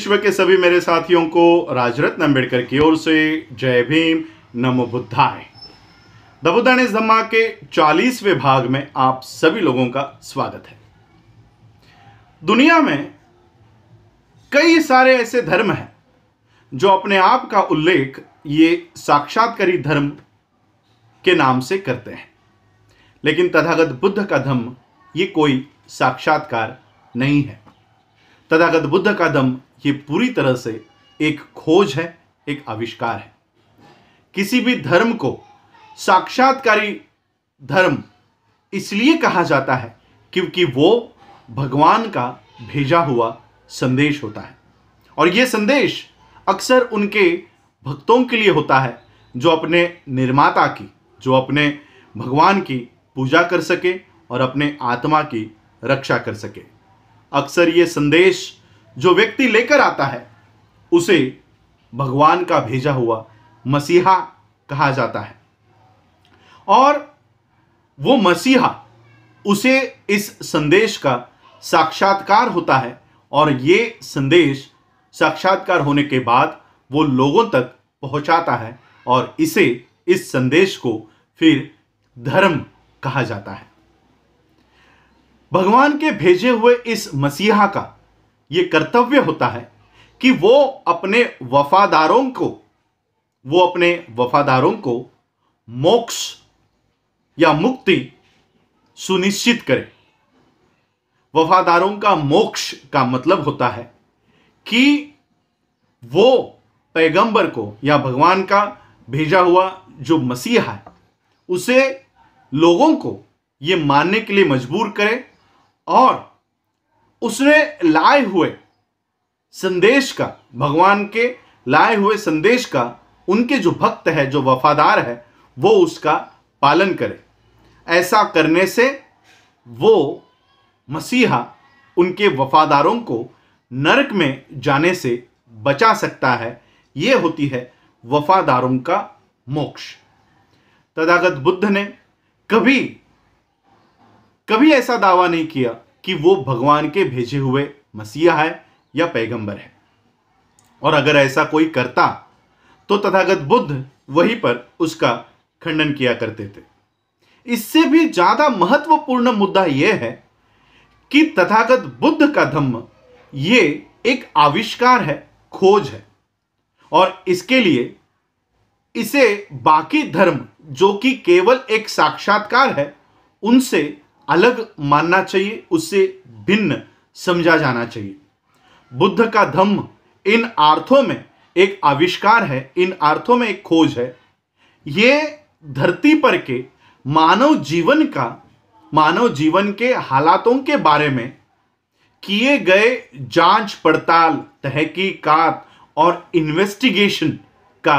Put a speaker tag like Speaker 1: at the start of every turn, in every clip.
Speaker 1: विश्व के सभी मेरे साथियों को राजरत्न अम्बेडकर की ओर से जय भीम नमो बुद्धाय दबुदाने बुद्धा धम्मा के 40वें भाग में आप सभी लोगों का स्वागत है दुनिया में कई सारे ऐसे धर्म हैं जो अपने आप का उल्लेख ये साक्षात्कारी धर्म के नाम से करते हैं लेकिन तथागत बुद्ध का धम्म ये कोई साक्षात्कार नहीं है तथागत बुद्ध का दम ये पूरी तरह से एक खोज है एक आविष्कार है किसी भी धर्म को साक्षात्कारी धर्म इसलिए कहा जाता है क्योंकि वो भगवान का भेजा हुआ संदेश होता है और ये संदेश अक्सर उनके भक्तों के लिए होता है जो अपने निर्माता की जो अपने भगवान की पूजा कर सके और अपने आत्मा की रक्षा कर सके अक्सर ये संदेश जो व्यक्ति लेकर आता है उसे भगवान का भेजा हुआ मसीहा कहा जाता है और वो मसीहा उसे इस संदेश का साक्षात्कार होता है और ये संदेश साक्षात्कार होने के बाद वो लोगों तक पहुंचाता है और इसे इस संदेश को फिर धर्म कहा जाता है भगवान के भेजे हुए इस मसीहा का ये कर्तव्य होता है कि वो अपने वफादारों को वो अपने वफादारों को मोक्ष या मुक्ति सुनिश्चित करे वफादारों का मोक्ष का मतलब होता है कि वो पैगंबर को या भगवान का भेजा हुआ जो मसीहा है उसे लोगों को ये मानने के लिए मजबूर करें और उसने लाए हुए संदेश का भगवान के लाए हुए संदेश का उनके जो भक्त है जो वफादार है वो उसका पालन करे ऐसा करने से वो मसीहा उनके वफादारों को नरक में जाने से बचा सकता है ये होती है वफादारों का मोक्ष तदागत बुद्ध ने कभी कभी ऐसा दावा नहीं किया कि वो भगवान के भेजे हुए मसीहा है या पैगंबर है और अगर ऐसा कोई करता तो तथागत बुद्ध वहीं पर उसका खंडन किया करते थे इससे भी ज्यादा महत्वपूर्ण मुद्दा यह है कि तथागत बुद्ध का धम्म ये एक आविष्कार है खोज है और इसके लिए इसे बाकी धर्म जो कि केवल एक साक्षात्कार है उनसे अलग मानना चाहिए उससे भिन्न समझा जाना चाहिए बुद्ध का धम्म इन अर्थों में एक आविष्कार है इन अर्थों में एक खोज है ये धरती पर के मानव जीवन का मानव जीवन के हालातों के बारे में किए गए जांच पड़ताल तहकीकात और इन्वेस्टिगेशन का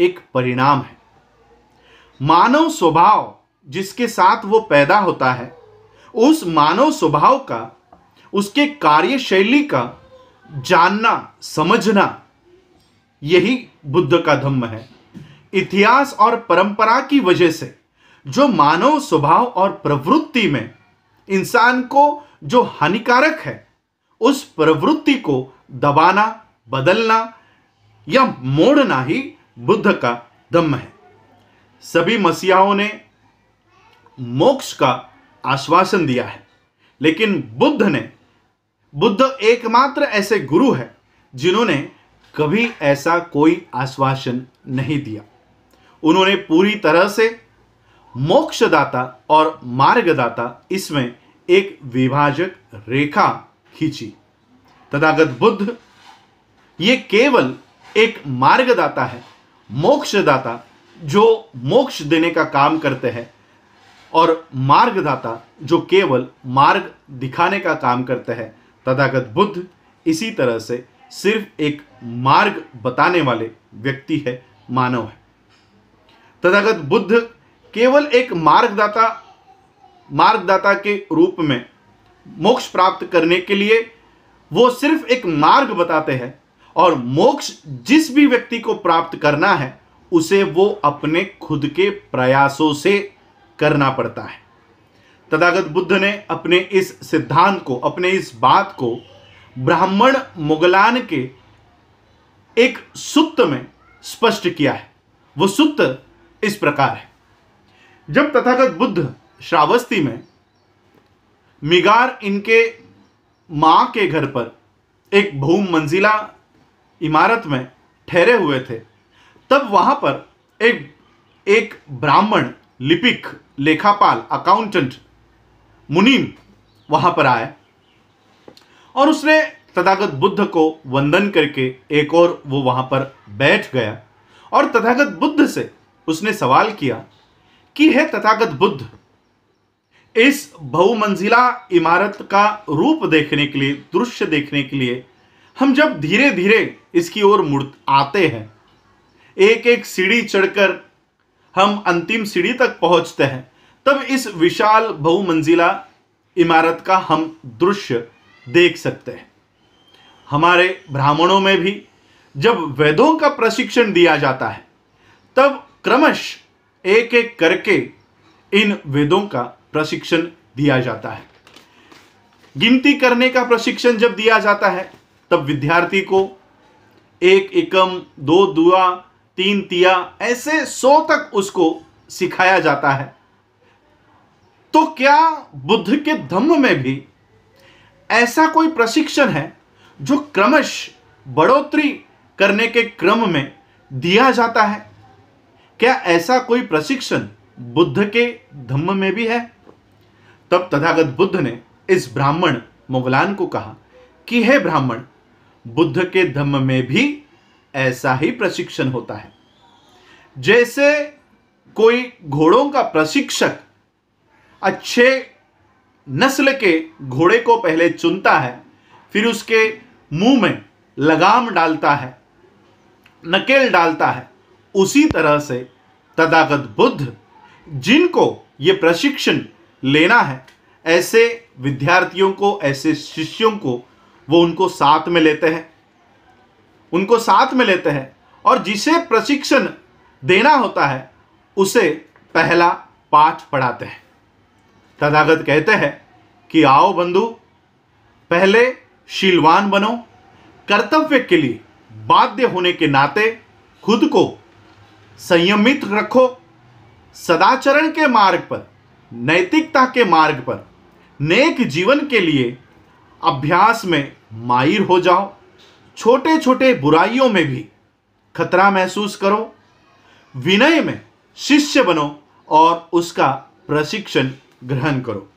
Speaker 1: एक परिणाम है मानव स्वभाव जिसके साथ वो पैदा होता है उस मानव स्वभाव का उसके कार्यशैली का जानना समझना यही बुद्ध का धम्म है इतिहास और परंपरा की वजह से जो मानव स्वभाव और प्रवृत्ति में इंसान को जो हानिकारक है उस प्रवृत्ति को दबाना बदलना या मोड़ना ही बुद्ध का धम्म है सभी मसीहाओं ने मोक्ष का आश्वासन दिया है लेकिन बुद्ध ने बुद्ध एकमात्र ऐसे गुरु है जिन्होंने कभी ऐसा कोई आश्वासन नहीं दिया उन्होंने पूरी तरह से मोक्षदाता और मार्गदाता इसमें एक विभाजक रेखा खींची तथागत बुद्ध ये केवल एक मार्गदाता है मोक्षदाता जो मोक्ष देने का काम करते हैं और मार्गदाता जो केवल मार्ग दिखाने का काम करता है तथागत बुद्ध इसी तरह से सिर्फ एक मार्ग बताने वाले व्यक्ति है मानव है तथागत बुद्ध केवल एक मार्गदाता मार्गदाता के रूप में मोक्ष प्राप्त करने के लिए वो सिर्फ एक मार्ग बताते हैं और मोक्ष जिस भी व्यक्ति को प्राप्त करना है उसे वो अपने खुद के प्रयासों से करना पड़ता है तथागत बुद्ध ने अपने इस सिद्धांत को अपने इस बात को ब्राह्मण मुगलान के एक सूत्र में स्पष्ट किया है वो सूत्र इस प्रकार है जब तथागत बुद्ध श्रावस्ती में मिगार इनके मां के घर पर एक बहुमंजिला इमारत में ठहरे हुए थे तब वहां पर एक एक ब्राह्मण लिपिक लेखापाल अकाउंटेंट मुनीम वहां पर आए और उसने तथागत बुद्ध को वंदन करके एक और वो वहां पर बैठ गया और तथागत बुद्ध से उसने सवाल किया कि है तथागत बुद्ध इस बहुमंजिला इमारत का रूप देखने के लिए दृश्य देखने के लिए हम जब धीरे धीरे इसकी ओर मुड़ आते हैं एक एक सीढ़ी चढ़कर हम अंतिम सीढ़ी तक पहुंचते हैं तब इस विशाल बहुमंजिला इमारत का हम दृश्य देख सकते हैं हमारे ब्राह्मणों में भी जब वेदों का प्रशिक्षण दिया जाता है तब क्रमश एक एक करके इन वेदों का प्रशिक्षण दिया जाता है गिनती करने का प्रशिक्षण जब दिया जाता है तब विद्यार्थी को एक एकम दो दुआ तीन तिया ऐसे सौ तक उसको सिखाया जाता है तो क्या बुद्ध के धम्म में भी ऐसा कोई प्रशिक्षण है जो क्रमश बढ़ोतरी करने के क्रम में दिया जाता है क्या ऐसा कोई प्रशिक्षण बुद्ध के धम्म में भी है तब तथागत बुद्ध ने इस ब्राह्मण मुगलान को कहा कि हे ब्राह्मण बुद्ध के धम्म में भी ऐसा ही प्रशिक्षण होता है जैसे कोई घोड़ों का प्रशिक्षक अच्छे नस्ल के घोड़े को पहले चुनता है फिर उसके मुंह में लगाम डालता है नकेल डालता है उसी तरह से तदागत बुद्ध जिनको ये प्रशिक्षण लेना है ऐसे विद्यार्थियों को ऐसे शिष्यों को वो उनको साथ में लेते हैं उनको साथ में लेते हैं और जिसे प्रशिक्षण देना होता है उसे पहला पाठ पढ़ाते हैं तथागत कहते हैं कि आओ बंधु पहले शीलवान बनो कर्तव्य के लिए बाध्य होने के नाते खुद को संयमित रखो सदाचरण के मार्ग पर नैतिकता के मार्ग पर नेक जीवन के लिए अभ्यास में माहिर हो जाओ छोटे छोटे बुराइयों में भी खतरा महसूस करो विनय में शिष्य बनो और उसका प्रशिक्षण ग्रहण करो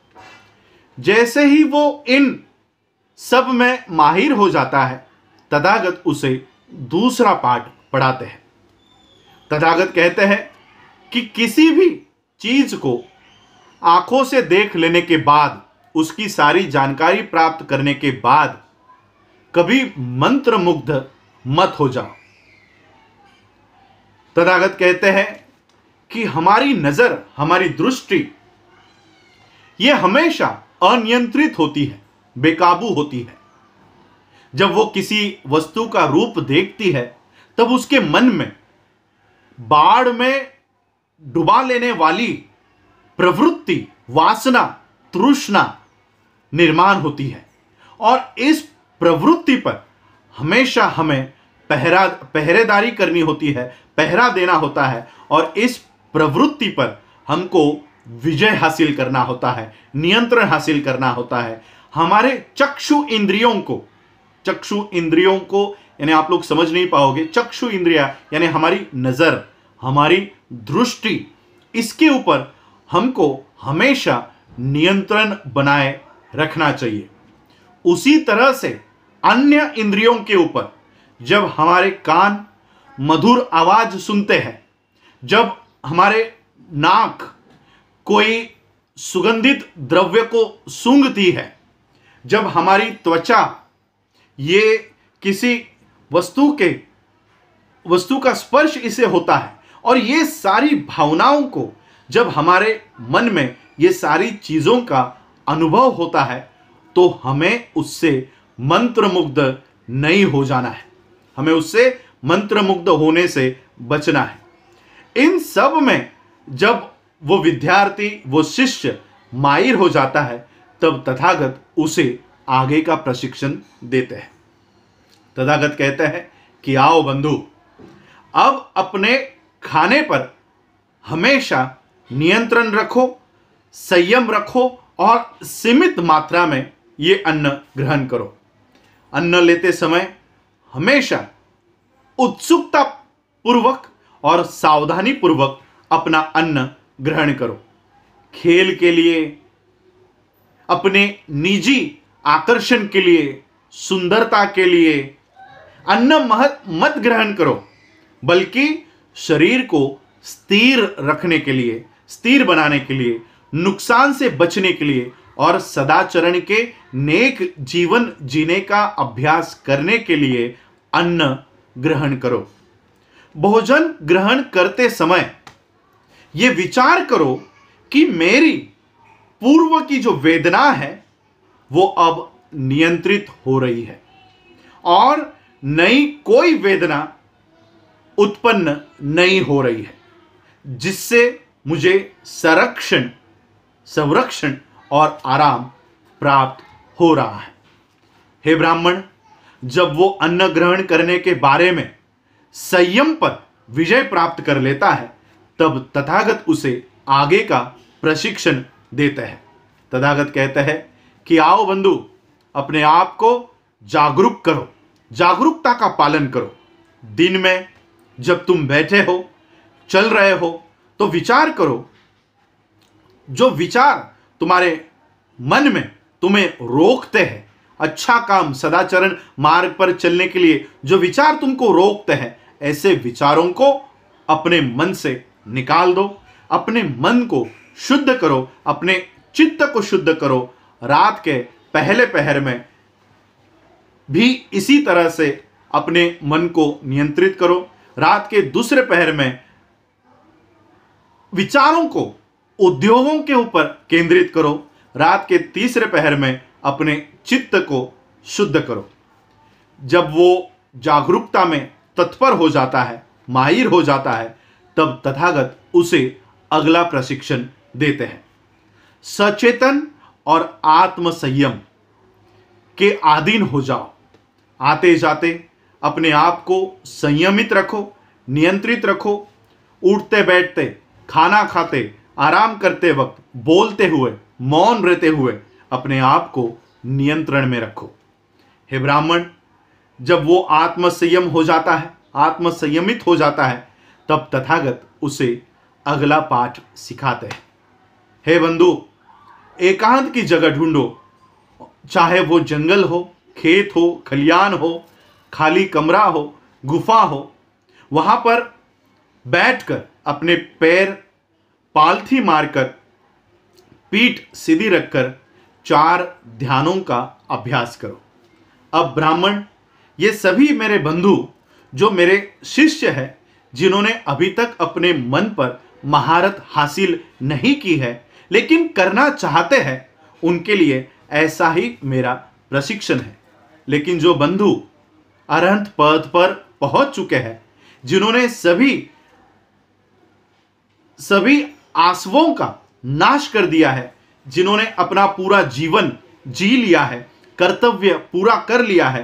Speaker 1: जैसे ही वो इन सब में माहिर हो जाता है तथागत उसे दूसरा पाठ पढ़ाते हैं तथागत कहते हैं कि किसी भी चीज को आंखों से देख लेने के बाद उसकी सारी जानकारी प्राप्त करने के बाद कभी मंत्र मुग्ध मत हो जाओ तथागत कहते हैं कि हमारी नजर हमारी दृष्टि यह हमेशा अनियंत्रित होती है बेकाबू होती है जब वो किसी वस्तु का रूप देखती है तब उसके मन में बाढ़ में डुबा लेने वाली प्रवृत्ति वासना तृष्णा निर्माण होती है और इस प्रवृत्ति पर हमेशा हमें पहरा पहरेदारी करनी होती है पहरा देना होता है और इस प्रवृत्ति पर हमको विजय हासिल करना होता है नियंत्रण हासिल करना होता है हमारे चक्षु इंद्रियों को चक्षु इंद्रियों को यानी आप लोग समझ नहीं पाओगे चक्षु इंद्रिया यानी हमारी नज़र हमारी दृष्टि इसके ऊपर हमको हमेशा नियंत्रण बनाए रखना चाहिए उसी तरह से अन्य इंद्रियों के ऊपर जब हमारे कान मधुर आवाज सुनते हैं जब हमारे नाक कोई सुगंधित द्रव्य को सूंघती है जब हमारी त्वचा ये किसी वस्तु के वस्तु का स्पर्श इसे होता है और ये सारी भावनाओं को जब हमारे मन में ये सारी चीज़ों का अनुभव होता है तो हमें उससे मंत्रमुग्ध नहीं हो जाना है हमें उससे मंत्रमुग्ध होने से बचना है इन सब में जब वो विद्यार्थी वो शिष्य माहिर हो जाता है तब तथागत उसे आगे का प्रशिक्षण देते हैं तथागत कहते हैं कि आओ बंधु अब अपने खाने पर हमेशा नियंत्रण रखो संयम रखो और सीमित मात्रा में ये अन्न ग्रहण करो अन्न लेते समय हमेशा उत्सुकता पूर्वक और सावधानी पूर्वक अपना अन्न ग्रहण करो खेल के लिए अपने निजी आकर्षण के लिए सुंदरता के लिए अन्न मत ग्रहण करो बल्कि शरीर को स्थिर रखने के लिए स्थिर बनाने के लिए नुकसान से बचने के लिए और सदाचरण के नेक जीवन जीने का अभ्यास करने के लिए अन्न ग्रहण करो भोजन ग्रहण करते समय यह विचार करो कि मेरी पूर्व की जो वेदना है वो अब नियंत्रित हो रही है और नई कोई वेदना उत्पन्न नहीं हो रही है जिससे मुझे संरक्षण संरक्षण और आराम प्राप्त हो रहा है हे ब्राह्मण जब वो अन्न ग्रहण करने के बारे में संयम पर विजय प्राप्त कर लेता है तब तथागत उसे आगे का प्रशिक्षण देते हैं तथागत कहते हैं कि आओ बंधु अपने आप को जागरूक करो जागरूकता का पालन करो दिन में जब तुम बैठे हो चल रहे हो तो विचार करो जो विचार तुम्हारे मन में तुम्हें रोकते हैं अच्छा काम सदाचरण मार्ग पर चलने के लिए जो विचार तुमको रोकते हैं ऐसे विचारों को अपने मन से निकाल दो अपने मन को शुद्ध करो अपने चित्त को शुद्ध करो रात के पहले पहर में भी इसी तरह से अपने मन को नियंत्रित करो रात के दूसरे पहर में विचारों को उद्योगों के ऊपर केंद्रित करो रात के तीसरे पहर में अपने चित्त को शुद्ध करो जब वो जागरूकता में तत्पर हो जाता है माहिर हो जाता है तब तथागत उसे अगला प्रशिक्षण देते हैं सचेतन और आत्मसंयम के आधीन हो जाओ आते जाते अपने आप को संयमित रखो नियंत्रित रखो उठते बैठते खाना खाते आराम करते वक्त बोलते हुए मौन रहते हुए अपने आप को नियंत्रण में रखो हे ब्राह्मण जब वो आत्मसंयम हो जाता है आत्मसंयमित हो जाता है तब तथागत उसे अगला पाठ सिखाते हैं हे बंधु एकांत की जगह ढूंढो चाहे वो जंगल हो खेत हो खलियान हो खाली कमरा हो गुफा हो वहाँ पर बैठकर अपने पैर पालथी मारकर पीठ सीधी रखकर चार ध्यानों का अभ्यास करो अब ब्राह्मण ये सभी मेरे बंधु जो मेरे शिष्य हैं जिन्होंने अभी तक अपने मन पर महारत हासिल नहीं की है लेकिन करना चाहते हैं उनके लिए ऐसा ही मेरा प्रशिक्षण है लेकिन जो बंधु अरहंत पद पर पहुंच चुके हैं जिन्होंने सभी सभी आसवों का नाश कर दिया है जिन्होंने अपना पूरा जीवन जी लिया है कर्तव्य पूरा कर लिया है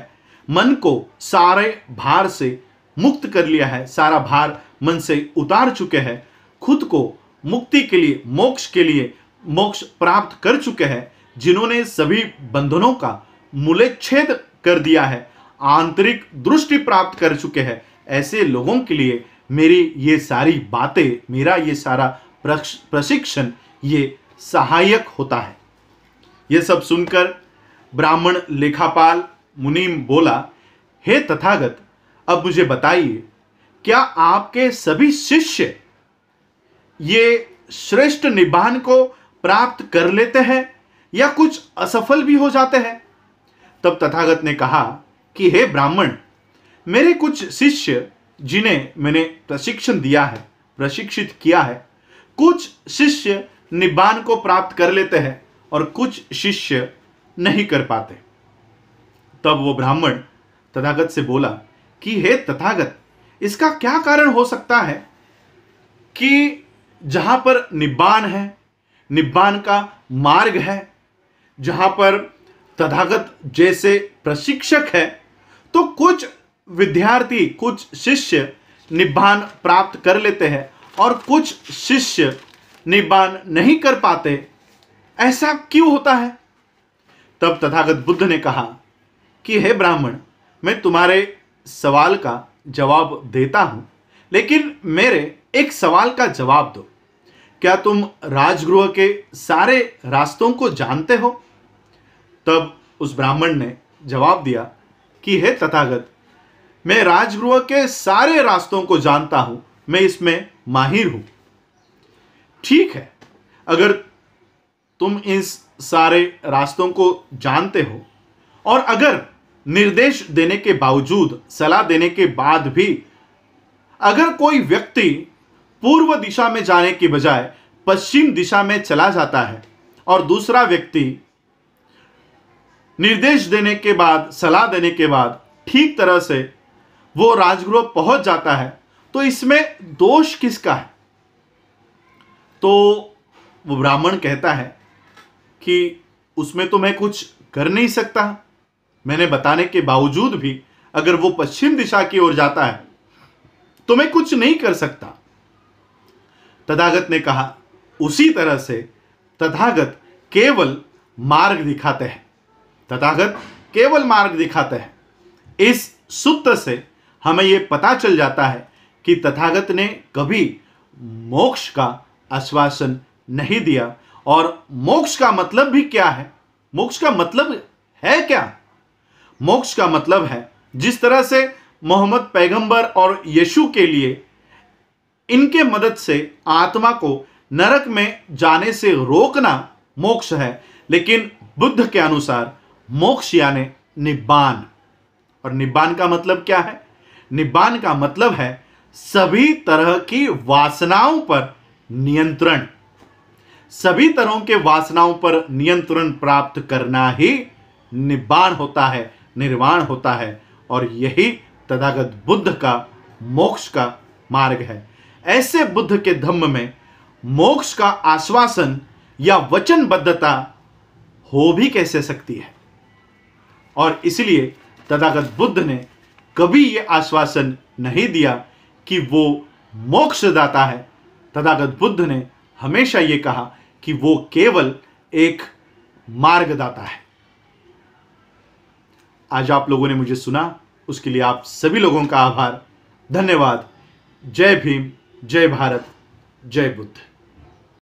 Speaker 1: मन को सारे भार से मुक्त कर लिया है सारा भार मन से उतार चुके हैं खुद को मुक्ति के लिए मोक्ष के लिए मोक्ष प्राप्त कर चुके हैं जिन्होंने सभी बंधनों का मूलच्छेद कर दिया है आंतरिक दृष्टि प्राप्त कर चुके हैं ऐसे लोगों के लिए मेरी ये सारी बातें मेरा ये सारा प्रशिक्षण ये सहायक होता है ये सब सुनकर ब्राह्मण लेखापाल मुनीम बोला हे तथागत अब मुझे बताइए क्या आपके सभी शिष्य ये श्रेष्ठ निबान को प्राप्त कर लेते हैं या कुछ असफल भी हो जाते हैं तब तथागत ने कहा कि हे ब्राह्मण मेरे कुछ शिष्य जिन्हें मैंने प्रशिक्षण दिया है प्रशिक्षित किया है कुछ शिष्य निबान को प्राप्त कर लेते हैं और कुछ शिष्य नहीं कर पाते तब वो ब्राह्मण तथागत से बोला कि हे तथागत इसका क्या कारण हो सकता है कि जहां पर निबान है निबान का मार्ग है जहां पर तथागत जैसे प्रशिक्षक है तो कुछ विद्यार्थी कुछ शिष्य निबान प्राप्त कर लेते हैं और कुछ शिष्य निबान नहीं कर पाते ऐसा क्यों होता है तब तथागत बुद्ध ने कहा कि हे ब्राह्मण मैं तुम्हारे सवाल का जवाब देता हूं लेकिन मेरे एक सवाल का जवाब दो क्या तुम राजगृह के सारे रास्तों को जानते हो तब उस ब्राह्मण ने जवाब दिया कि हे तथागत मैं राजगृह के सारे रास्तों को जानता हूं मैं इसमें माहिर हूं ठीक है अगर तुम इस सारे रास्तों को जानते हो और अगर निर्देश देने के बावजूद सलाह देने के बाद भी अगर कोई व्यक्ति पूर्व दिशा में जाने के बजाय पश्चिम दिशा में चला जाता है और दूसरा व्यक्ति निर्देश देने के बाद सलाह देने के बाद ठीक तरह से वो राजगृह पहुंच जाता है तो इसमें दोष किसका है तो वो ब्राह्मण कहता है कि उसमें तो मैं कुछ कर नहीं सकता मैंने बताने के बावजूद भी अगर वो पश्चिम दिशा की ओर जाता है तो मैं कुछ नहीं कर सकता तथागत ने कहा उसी तरह से तथागत केवल मार्ग दिखाते हैं तथागत केवल मार्ग दिखाते हैं इस सूत्र से हमें यह पता चल जाता है कि तथागत ने कभी मोक्ष का आश्वासन नहीं दिया और मोक्ष का मतलब भी क्या है मोक्ष का मतलब है क्या मोक्ष का मतलब है जिस तरह से मोहम्मद पैगंबर और यीशु के लिए इनके मदद से आत्मा को नरक में जाने से रोकना मोक्ष है लेकिन बुद्ध के अनुसार मोक्ष यानी निब्बान और निब्बान का मतलब क्या है निब्बान का मतलब है सभी तरह की वासनाओं पर नियंत्रण सभी तरह के वासनाओं पर नियंत्रण प्राप्त करना ही निबान होता है निर्वाण होता है और यही तथागत बुद्ध का मोक्ष का मार्ग है ऐसे बुद्ध के धम्म में मोक्ष का आश्वासन या वचनबद्धता हो भी कैसे सकती है और इसलिए तथागत बुद्ध ने कभी यह आश्वासन नहीं दिया कि वो मोक्षदाता है तथागत बुद्ध ने हमेशा ये कहा कि वो केवल एक मार्गदाता है आज आप लोगों ने मुझे सुना उसके लिए आप सभी लोगों का आभार धन्यवाद जय भीम जय भारत जय बुद्ध